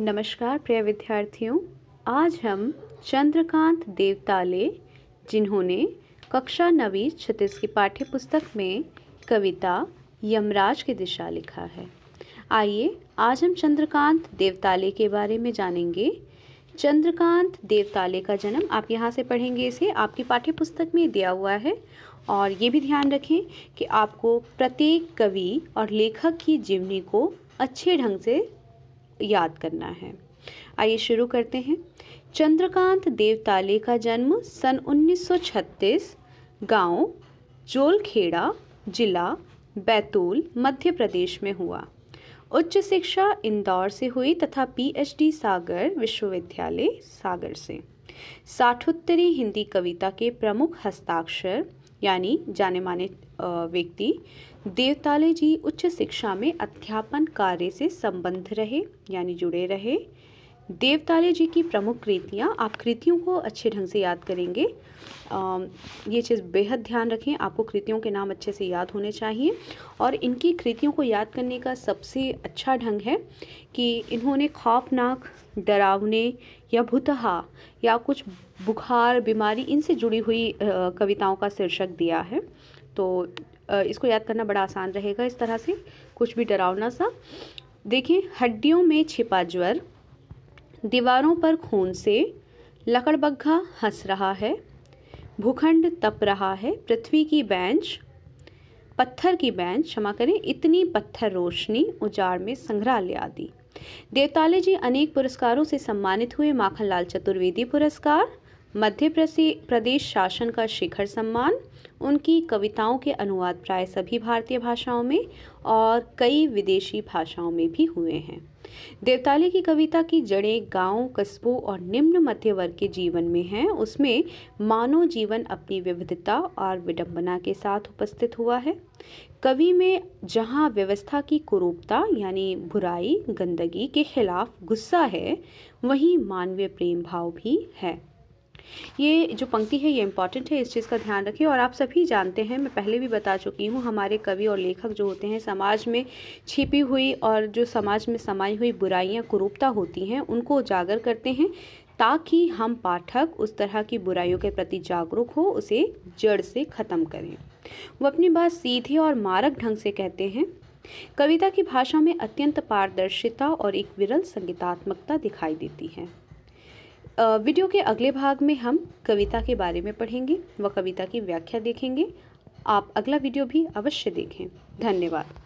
नमस्कार प्रिय विद्यार्थियों आज हम चंद्रकांत देवताले जिन्होंने कक्षा नवी छत्तीस की पाठ्य पुस्तक में कविता यमराज की दिशा लिखा है आइए आज हम चंद्रकांत देवताले के बारे में जानेंगे चंद्रकांत देवताले का जन्म आप यहाँ से पढ़ेंगे इसे आपकी पाठ्य पुस्तक में दिया हुआ है और ये भी ध्यान रखें कि आपको प्रत्येक कवि और लेखक की जीवनी को अच्छे ढंग से याद करना है आइए शुरू करते हैं चंद्रकांत देवताले का जन्म सन 1936 गांव जोलखेड़ा जिला बैतूल मध्य प्रदेश में हुआ उच्च शिक्षा इंदौर से हुई तथा पीएचडी सागर विश्वविद्यालय सागर से साठोत्तरी हिंदी कविता के प्रमुख हस्ताक्षर यानी जाने माने व्यक्ति देवताले जी उच्च शिक्षा में अध्यापन कार्य से संबंध रहे यानी जुड़े रहे देवताले जी की प्रमुख कृतियाँ आप कृतियों को अच्छे ढंग से याद करेंगे आ, ये चीज़ बेहद ध्यान रखें आपको कृतियों के नाम अच्छे से याद होने चाहिए और इनकी कृतियों को याद करने का सबसे अच्छा ढंग है कि इन्होंने खौफनाक डरावने या भुतहा या कुछ बुखार बीमारी इनसे जुड़ी हुई कविताओं का शीर्षक दिया है तो आ, इसको याद करना बड़ा आसान रहेगा इस तरह से कुछ भी डरावना सा देखें हड्डियों में छिपा ज्वर दीवारों पर खून से लकड़बग्घा हंस रहा है भूखंड तप रहा है पृथ्वी की बेंच पत्थर की बेंच क्षमा करें इतनी पत्थर रोशनी उजाड़ में संग्रहालय आदि देवताले जी अनेक पुरस्कारों से सम्मानित हुए माखनलाल चतुर्वेदी पुरस्कार मध्य प्रदेश शासन का शिखर सम्मान उनकी कविताओं के अनुवाद प्राय सभी भारतीय भाषाओं में और कई विदेशी भाषाओं में भी हुए हैं देवताली की कविता की जड़ें गांव, कस्बों और निम्न मध्य वर्ग के जीवन में हैं उसमें मानव जीवन अपनी विविधता और विडंबना के साथ उपस्थित हुआ है कवि में जहां व्यवस्था की कुरूपता यानी बुराई गंदगी के खिलाफ गुस्सा है वहीं मानवीय प्रेम भाव भी है ये जो पंक्ति है ये इंपॉर्टेंट है इस चीज़ का ध्यान रखें और आप सभी जानते हैं मैं पहले भी बता चुकी हूँ हमारे कवि और लेखक जो होते हैं समाज में छिपी हुई और जो समाज में समाई हुई बुराइयाँ कुरूपता होती हैं उनको उजागर करते हैं ताकि हम पाठक उस तरह की बुराइयों के प्रति जागरूक हो उसे जड़ से ख़त्म करें वो अपनी बात सीधे और मारक ढंग से कहते हैं कविता की भाषा में अत्यंत पारदर्शिता और एक विरल संगीतात्मकता दिखाई देती है वीडियो के अगले भाग में हम कविता के बारे में पढ़ेंगे व कविता की व्याख्या देखेंगे आप अगला वीडियो भी अवश्य देखें धन्यवाद